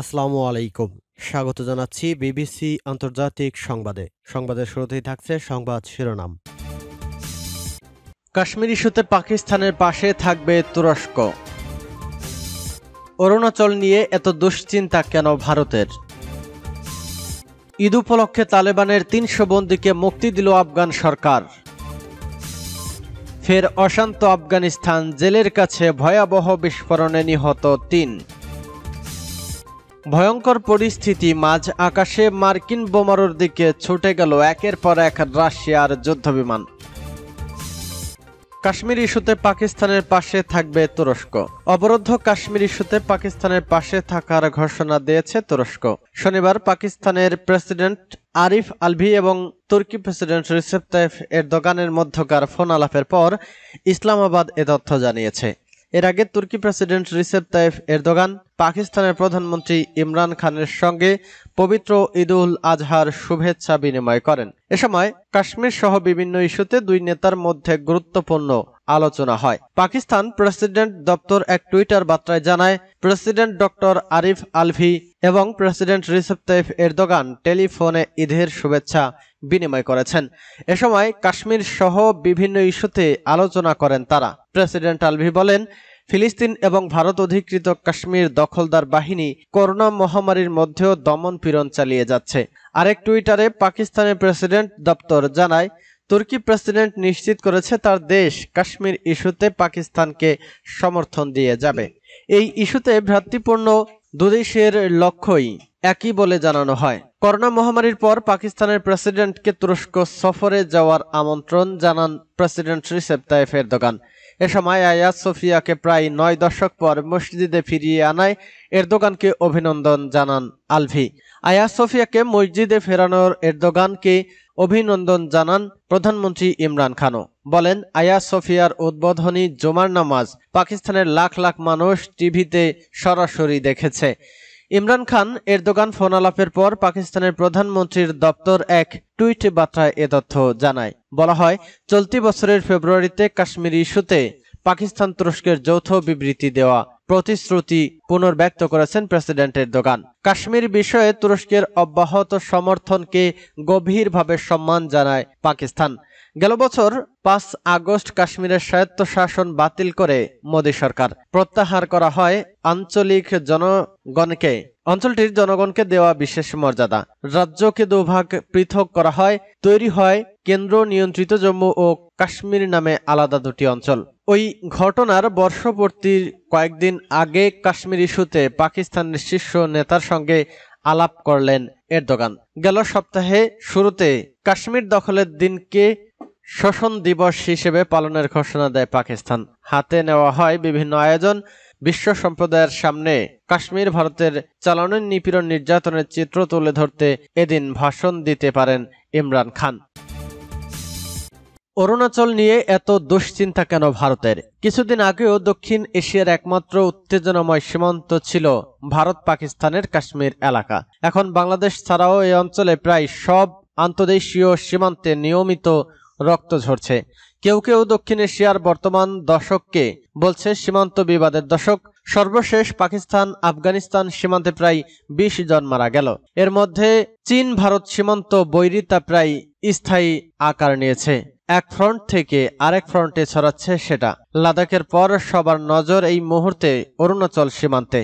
আসসালামু আলাইকুম স্বাগত জানাচ্ছি বিবিসি আন্তর্জাতিক সংবাদে সংবাদের শুরুতেই থাকছে সংবাদ শিরোনাম কাশ্মীর ইস্যুতে পাকিস্তানের পাশে থাকবে তুরস্ক অরুণাচল নিয়ে এত দুশ্চিন্তা কেন ভারতের ঈদ উপলক্ষে তালেবানের তিনশো বন্দীকে মুক্তি দিল আফগান সরকার ফের অশান্ত আফগানিস্তান জেলের কাছে ভয়াবহ বিস্ফোরণে নিহত তিন ভয়ঙ্কর পরিস্থিতি মাঝ আকাশে মার্কিন বোমারোর দিকে ছুটে গেল একের পর এক রাশিয়ার যুদ্ধবিমান কাশ্মীর ইস্যুতে পাকিস্তানের পাশে থাকবে তুরস্ক অবরুদ্ধ কাশ্মীর ইস্যুতে পাকিস্তানের পাশে থাকার ঘোষণা দিয়েছে তুরস্ক শনিবার পাকিস্তানের প্রেসিডেন্ট আরিফ আলভি এবং তুর্কি প্রেসিডেন্ট রিসেপ তাইফ দোকানের মধ্যকার ফোন আলাপের পর ইসলামাবাদ এ তথ্য জানিয়েছে এর আগে তুর্কি প্রেসিডেন্ট রিসেপ তাইফ এরদোগান পাকিস্তানের প্রধানমন্ত্রী ইমরান খানের সঙ্গে পবিত্র ঈদুল আজহার শুভেচ্ছা বিনিময় করেন এ সময় কাশ্মীর সহ বিভিন্ন ইস্যুতে দুই নেতার মধ্যে গুরুত্বপূর্ণ আলোচনা হয় পাকিস্তান প্রেসিডেন্ট দপ্তর এক টুইটার বার্তায় জানায় প্রেসিডেন্ট ডক্টর আরিফ আলভি এবং প্রেসিডেন্ট রিসেপ তাইফ এরদোগান টেলিফোনে ঈদের শুভেচ্ছা বিনিময় করেছেন এ সময় কাশ্মীর সহ বিভিন্ন ইস্যুতে আলোচনা করেন তারা প্রেসিডেন্ট আলভি বলেন ফিলিস্তিন এবং ভারত অধিকৃত কাশ্মীর দখলদার বাহিনী করোনা মহামারীর মধ্যেও দমন পীড়ন চালিয়ে যাচ্ছে আরেক টুইটারে পাকিস্তানের প্রেসিডেন্ট দপ্তর জানায় তুর্কি প্রেসিডেন্ট নিশ্চিত করেছে তার দেশ কাশ্মীর ইস্যুতে পাকিস্তানকে সমর্থন দিয়ে যাবে এই ইস্যুতে ভ্রাতৃপূর্ণ দুদেশের লক্ষ্যই একই বলে জানানো হয় করোনা মহামারীর পর পাকিস্তানের প্রেসিডেন্টকে তুরস্ক সফরে যাওয়ার আমন্ত্রণ জানান প্রেসিডেন্ট রিসেপ তাইফ এরদোগান এ সময় আয়াজ সোফিয়াকে প্রায় নয় দশক পর মসজিদে ফিরিয়ে আনায় এরদোগানকে অভিনন্দন জানান আলভি আয়াজ সোফিয়াকে মসজিদে ফেরানোর এরদোগানকে অভিনন্দন জানান প্রধানমন্ত্রী ইমরান খানও বলেন আয়া সোফিয়ার উদ্বোধনী জমার নামাজ পাকিস্তানের লাখ লাখ মানুষ টিভিতে সরাসরি দেখেছে ইমরান খান এরদোগান ফোন আলাপের পর পাকিস্তানের প্রধানমন্ত্রীর দপ্তর এক টুইট বার্তায় এ তথ্য জানায় বলা হয় চলতি বছরের ফেব্রুয়ারিতে কাশ্মীর ইস্যুতে পাকিস্তান তুরস্কের যৌথ বিবৃতি দেওয়া প্রতিশ্রুতি পুনর্ব্যক্ত করেছেন প্রেসিডেন্ট এরদোগান কাশ্মীর বিষয়ে তুরস্কের অব্যাহত সমর্থনকে গভীরভাবে সম্মান জানায় পাকিস্তান গেল বছর পাঁচ আগস্ট কাশ্মীরের স্বায়ত্তশাসন বাতিল করে মোদী সরকার প্রত্যাহার করা হয় আঞ্চলিক জনগণকে অঞ্চলটির জনগণকে দেওয়া বিশেষ মর্যাদা রাজ্যকে দুভাগ পৃথক করা হয় তৈরি হয় কেন্দ্র নিয়ন্ত্রিত জম্মু ও কাশ্মীর নামে আলাদা দুটি অঞ্চল ওই ঘটনার বর্ষপূর্তির কয়েকদিন আগে কাশ্মীর ইস্যুতে পাকিস্তানের শীর্ষ নেতার সঙ্গে আলাপ করলেন এরদোগান গেল সপ্তাহে শুরুতে কাশ্মীর দখলের দিনকে শোষণ দিবস হিসেবে পালনের ঘোষণা দেয় পাকিস্তান হাতে নেওয়া হয় বিভিন্ন আয়োজন বিশ্ব সম্প্রদায়ের সামনে কাশ্মীর ভারতের চালানোর নিপীড়ন নির্যাতনের চিত্র তুলে ধরতে এদিন ভাষণ দিতে পারেন ইমরান খান অরুণাচল নিয়ে এত দুশ্চিন্তা কেন ভারতের কিছুদিন আগেও দক্ষিণ এশিয়ার একমাত্র উত্তেজনাময় সীমান্ত ছিল ভারত পাকিস্তানের কাশ্মীর এলাকা এখন বাংলাদেশ ছাড়াও এই অঞ্চলে প্রায় সব আন্তদেশীয় সীমান্তে নিয়মিত রক্ত ঝরছে কেউ কেউ দক্ষিণ এশিয়ার বর্তমান দশককে বলছে সীমান্ত বিবাদের দশক সর্বশেষ পাকিস্তান আফগানিস্তান সীমান্তে প্রায় বিশ জন মারা গেল এর মধ্যে চীন ভারত সীমান্ত বৈরিতা প্রায় স্থায়ী আকার নিয়েছে এক ফ্রন্ট থেকে আরেক ফ্রন্টে ছড়াচ্ছে সেটা লাদাখের পর সবার নজর এই মুহূর্তে অরুণাচল সীমান্তে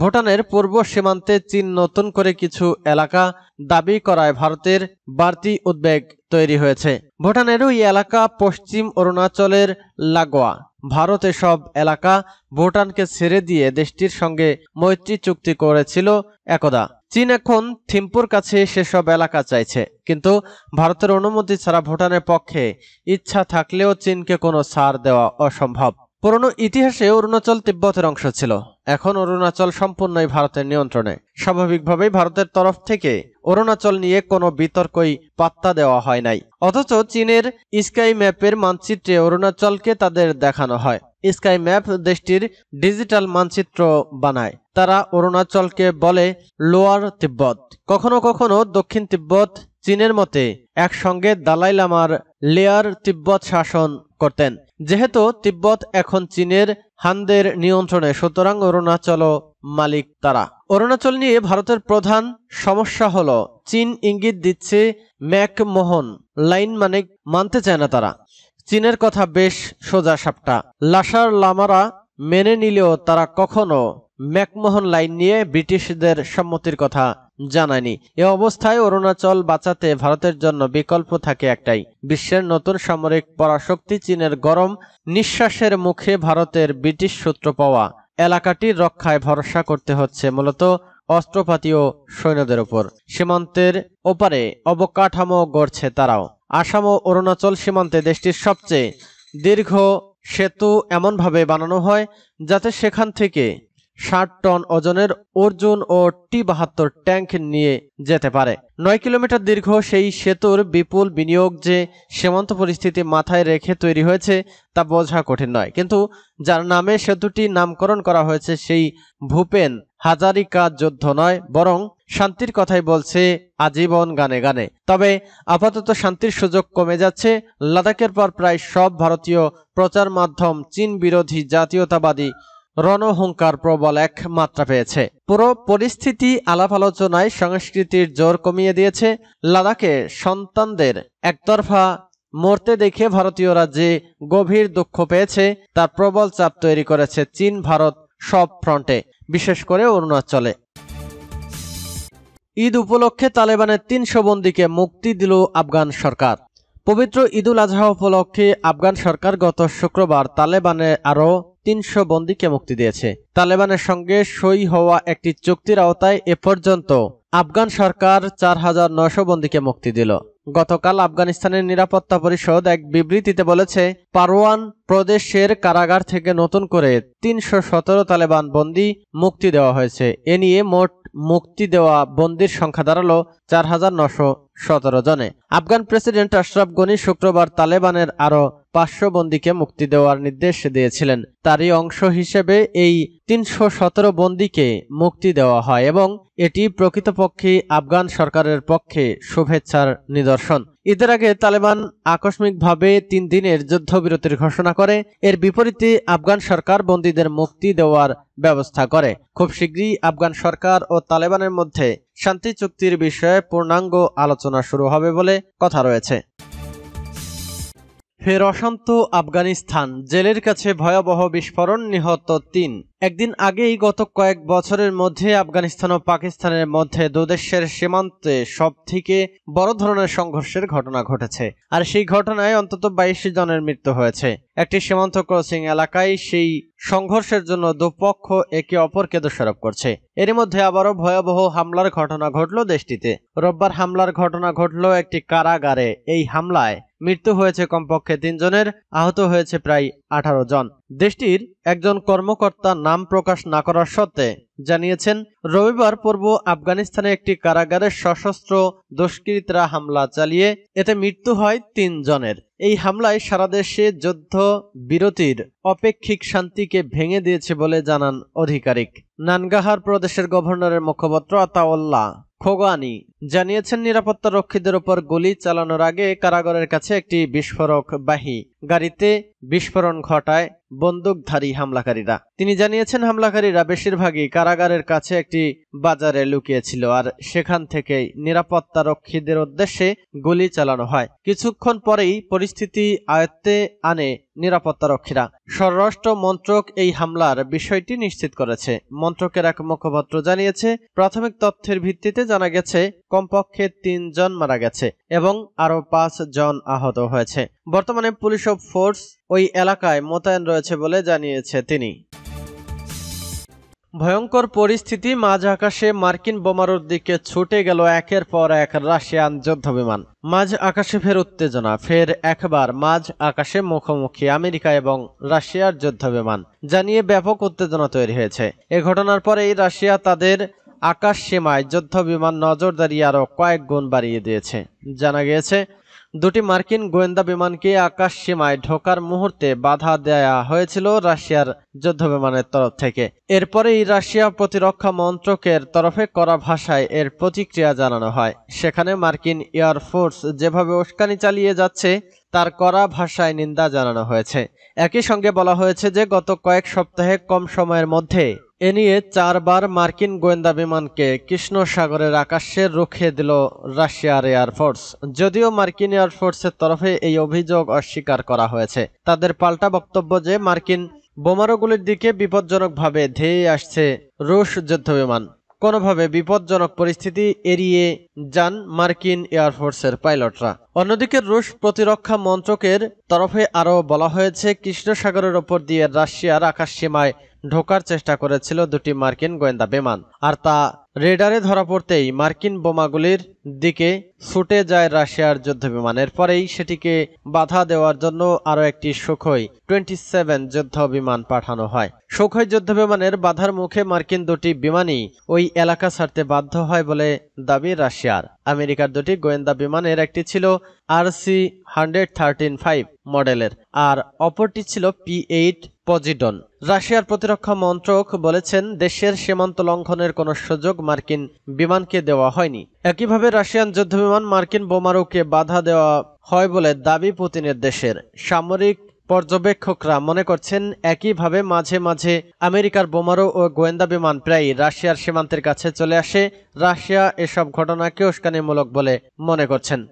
ভুটানের পূর্ব সীমান্তে চীন নতুন করে কিছু এলাকা দাবি করায় ভারতের বাড়তি উদ্বেগ তৈরি হয়েছে ভুটানের ওই এলাকা পশ্চিম অরুণাচলের লাগোয়া ভারত সব এলাকা ভুটানকে ছেড়ে দিয়ে দেশটির সঙ্গে মৈত্রী চুক্তি করেছিল একদা চীন এখন থিম্পুর কাছে সেসব এলাকা চাইছে কিন্তু ভারতের অনুমতি ছাড়া ভুটানের পক্ষে ইচ্ছা থাকলেও চীনকে কোনো ছাড় দেওয়া অসম্ভব পুরনো ইতিহাসে অরুণাচল তিব্বতের অংশ ছিল এখন অরুণাচল সম্পূর্ণই ভারতের নিয়ন্ত্রণে স্বাভাবিকভাবেই ভারতের তরফ থেকে অরুণাচল নিয়ে কোনো বিতর্কই পাত্তা দেওয়া হয় নাই অথচ চীনের স্কাই ম্যাপের মানচিত্রে অরুণাচলকে তাদের দেখানো হয় স্কাই ম্যাপ দেশটির ডিজিটাল মানচিত্র বানায় তারা অরুণাচলকে বলে লোয়ার তিব্বত কখনো কখনো দক্ষিণ তিব্বত চীনের মতে একসঙ্গে দালাই লামার লেয়ার তিব্বত শাসন করতেন যেহেতু তিব্বত এখন চীনের হানদের নিয়ন্ত্রণে সুতরাং অরুণাচলও মালিক তারা অরুণাচল নিয়ে ভারতের প্রধান সমস্যা হল চীন ইঙ্গিত দিচ্ছে ম্যাকমোহন লাইন মানে মানতে চায় না তারা চীনের কথা বেশ সোজা সাপটা লাসার লামারা মেনে নিলেও তারা কখনো ম্যাকমোহন লাইন নিয়ে ব্রিটিশদের সম্মতির কথা জানায়নি এ অবস্থায় অরুণাচল বাঁচাতে ভারতের জন্য বিকল্প থাকে একটাই বিশ্বের নতুন সামরিক পরাশক্তি চীনের গরম নিঃশ্বাসের মুখে ভারতের ব্রিটিশ সূত্র পাওয়া এলাকাটি রক্ষায় ভরসা করতে হচ্ছে মূলত অস্ত্রপাতি ও সৈন্যদের উপর সীমান্তের ওপারে অবকাঠামো গড়ছে তারাও আসাম ও অরুণাচল সীমান্তে দেশটির সবচেয়ে দীর্ঘ সেতু এমনভাবে বানানো হয় যাতে সেখান থেকে ষাট টন ওজনের অর্জুন ও টি বাহাত্তর ট্যাঙ্ক নিয়ে যেতে পারে নয় কিলোমিটার দীর্ঘ সেই সেতুর বিপুল বিনিয়োগ যে সীমান্ত পরিস্থিতি মাথায় রেখে তৈরি হয়েছে তা বোঝা কঠিন নয় কিন্তু যার নামে সেতুটি নামকরণ করা হয়েছে সেই ভূপেন হাজারিকা যুদ্ধ নয় বরং শান্তির কথাই বলছে আজীবন গানে গানে তবে আপাতত শান্তির সুযোগ কমে যাচ্ছে লাদাখের পর প্রায় সব ভারতীয় প্রচার মাধ্যম চীন বিরোধী জাতীয়তাবাদী রণহংকার প্রবল এক মাত্রা পেয়েছে পুরো পরিস্থিতি আলাপ আলোচনায় সংস্কৃতির জোর কমিয়ে দিয়েছে লাদাখে সন্তানদের একতরফা মরতে দেখে ভারতীয়রা যে গভীর দুঃখ পেয়েছে তার প্রবল চাপ তৈরি করেছে চীন ভারত সব ফ্রন্টে বিশেষ করে অরুণাচলে ঈদ উপলক্ষে তালেবানের তিনশো বন্দীকে মুক্তি দিল আফগান সরকার পবিত্র ঈদুল আজহা উপলক্ষে আফগান সরকার গত শুক্রবার তালেবানে আরও তিনশো বন্দীকে মুক্তি দিয়েছে তালেবানের সঙ্গে সই হওয়া একটি চুক্তির আওতায় এ পর্যন্ত আফগান সরকার চার হাজার নশো বন্দীকে মুক্তি দিল গতকাল আফগানিস্তানের নিরাপত্তা পরিষদ এক বিবৃতিতে বলেছে পারওয়ান প্রদেশের কারাগার থেকে নতুন করে তিনশো সতেরো তালেবান বন্দী মুক্তি দেওয়া হয়েছে এ নিয়ে মোট মুক্তি দেওয়া বন্দির সংখ্যা দাঁড়াল চার হাজার নশো সতেরো জনে আফগান প্রেসিডেন্ট আশরাফ গনি শুক্রবার তালেবানের আরও পাঁচশো বন্দীকে মুক্তি দেওয়ার নির্দেশ দিয়েছিলেন তারই অংশ হিসেবে এই তিনশো সতেরো বন্দীকে মুক্তি দেওয়া হয় এবং এটি প্রকৃতপক্ষে আফগান সরকারের পক্ষে শুভেচ্ছার নিদর্শন ঈদের আগে তালেবান আকস্মিকভাবে তিন দিনের যুদ্ধবিরতির ঘোষণা করে এর বিপরীতে আফগান সরকার বন্দীদের মুক্তি দেওয়ার ব্যবস্থা করে খুব শীঘ্রই আফগান সরকার ও তালেবানের মধ্যে শান্তি চুক্তির বিষয়ে পূর্ণাঙ্গ আলোচনা শুরু হবে বলে কথা রয়েছে ফের অশান্ত আফগানিস্তান জেলের কাছে ভয়াবহ বিস্ফোরণ নিহত তিন একদিন আগেই গত কয়েক বছরের মধ্যে আফগানিস্তান ও পাকিস্তানের মধ্যে দুদেশের সীমান্তে সব থেকে বড় ধরনের সংঘর্ষের ঘটনা ঘটেছে আর সেই ঘটনায় অন্তত বাইশ জনের মৃত্যু হয়েছে একটি সীমান্ত ক্রসিং এলাকায় সেই সংঘর্ষের জন্য দুপক্ষ একে অপরকে দোষারোপ করছে এর মধ্যে আবারও ভয়াবহ হামলার ঘটনা ঘটল দেশটিতে রোববার হামলার ঘটনা ঘটল একটি কারাগারে এই হামলায় মৃত্যু হয়েছে কমপক্ষে তিনজনের আহত হয়েছে প্রায় আঠারো জন দেশটির একজন কর্মকর্তা নাম প্রকাশ না করার সত্ত্বে জানিয়েছেন রবিবার পূর্ব আফগানিস্তানে একটি কারাগারে সশস্ত্র দুষ্কৃতীরা হামলা চালিয়ে এতে মৃত্যু হয় তিন জনের এই হামলায় সারা দেশে যুদ্ধ বিরতির অপেক্ষিক শান্তিকে ভেঙে দিয়েছে বলে জানান আধিকারিক নানগাহার প্রদেশের গভর্নরের মুখপাত্র আতাউল্লাহ খোগানি জানিয়েছেন নিরাপত্তা রক্ষীদের ওপর গুলি চালানোর আগে কারাগরের কাছে একটি বিস্ফোরক বাহী গাড়িতে বিস্ফোরণ ঘটায় বন্দুকধারী হামলাকারীরা তিনি জানিয়েছেন হামলাকারীরা বেশিরভাগই কারাগারের কাছে একটি বাজারে লুকিয়েছিল আর সেখান থেকেই নিরাপত্তা রক্ষীদের উদ্দেশ্যে গুলি চালানো হয় কিছুক্ষণ পরেই পরিস্থিতি আয়ত্তে আনে নিরাপত্তা রক্ষীরা স্বরাষ্ট্র মন্ত্রক এই হামলার বিষয়টি নিশ্চিত করেছে মন্ত্রকের এক মুখপাত্র জানিয়েছে প্রাথমিক তথ্যের ভিত্তিতে জানা গেছে কমপক্ষে তিনজন মারা গেছে এবং আরও পাঁচ জন আহত হয়েছে বর্তমানে পুলিশ অফ ফোর্স ওই এলাকায় মোতায়েন রয়েছে বলে জানিয়েছে তিনি ভয়ঙ্কর পরিস্থিতি মাঝ আকাশে মার্কিন বোমারুর দিকে ছুটে গেল একের পর এক রাশিয়ান বিমান মাঝ আকাশে ফের উত্তেজনা ফের একবার মাঝ আকাশে মুখোমুখি আমেরিকা এবং রাশিয়ার বিমান জানিয়ে ব্যাপক উত্তেজনা তৈরি হয়েছে এ ঘটনার এই রাশিয়া তাদের আকাশ সীমায় বিমান নজরদারি আরও কয়েক গুণ বাড়িয়ে দিয়েছে জানা গিয়েছে দুটি মার্কিন গোয়েন্দা বিমানকে আকাশ সীমায় ঢোকার মুহূর্তে বাধা দেয়া হয়েছিল রাশিয়ার যুদ্ধ বিমানের তরফ থেকে এরপরেই রাশিয়া প্রতিরক্ষা মন্ত্রকের তরফে করা ভাষায় এর প্রতিক্রিয়া জানানো হয় সেখানে মার্কিন এয়ারফোর্স যেভাবে উস্কানি চালিয়ে যাচ্ছে তার করা ভাষায় নিন্দা জানানো হয়েছে একই সঙ্গে বলা হয়েছে যে গত কয়েক সপ্তাহে কম সময়ের মধ্যে এ নিয়ে চারবার মার্কিন গোয়েন্দা বিমানকে কৃষ্ণ সাগরের আকাশে রুখে দিল রাশিয়ার এয়ারফোর্স যদিও মার্কিন এয়ারফোর্সের তরফে এই অভিযোগ অস্বীকার করা হয়েছে তাদের পাল্টা বক্তব্য যে মার্কিন বোমারোগুলির দিকে বিপজ্জনকভাবে ধেয়ে আসছে রুশ যুদ্ধ বিমান কোনোভাবে বিপজ্জনক পরিস্থিতি এড়িয়ে যান মার্কিন এয়ারফোর্সের পাইলটরা অন্যদিকে রুশ প্রতিরক্ষা মন্ত্রকের তরফে আরও বলা হয়েছে কৃষ্ণসাগরের ওপর দিয়ে রাশিয়ার আকাশ সীমায় ঢোকার চেষ্টা করেছিল দুটি মার্কিন গোয়েন্দা বিমান আর তা রেডারে ধরা পড়তেই মার্কিন বোমাগুলির দিকে ছুটে যায় রাশিয়ার যুদ্ধ বিমানের পরেই সেটিকে বাধা দেওয়ার জন্য আরও একটি সুখই টোয়েন্টি সেভেন যুদ্ধ বিমান পাঠানো হয় সুখই বিমানের বাধার মুখে মার্কিন দুটি বিমানই ওই এলাকা ছাড়তে বাধ্য হয় বলে দাবি রাশিয়ার আমেরিকার দুটি গোয়েন্দা বিমানের একটি ছিল আর সি হান্ড্রেড থার্টিন ফাইভ মডেলের আর অপরটি ছিল পি এইট পজিডন রাশিয়ার প্রতিরক্ষা মন্ত্রক বলেছেন দেশের সীমান্ত লঙ্ঘনের কোনো সুযোগ মার্কিন বিমানকে দেওয়া হয়নি একইভাবে রাশিয়ান যুদ্ধবিমান মার্কিন বোমারুকে বাধা দেওয়া হয় বলে দাবি পুতিনের দেশের সামরিক পর্যবেক্ষকরা মনে করছেন একইভাবে মাঝে মাঝে আমেরিকার বোমারো ও গোয়েন্দা বিমান প্রায় রাশিয়ার সীমান্তের কাছে চলে আসে রাশিয়া এসব ঘটনাকে উস্কানিমূলক বলে মনে করছেন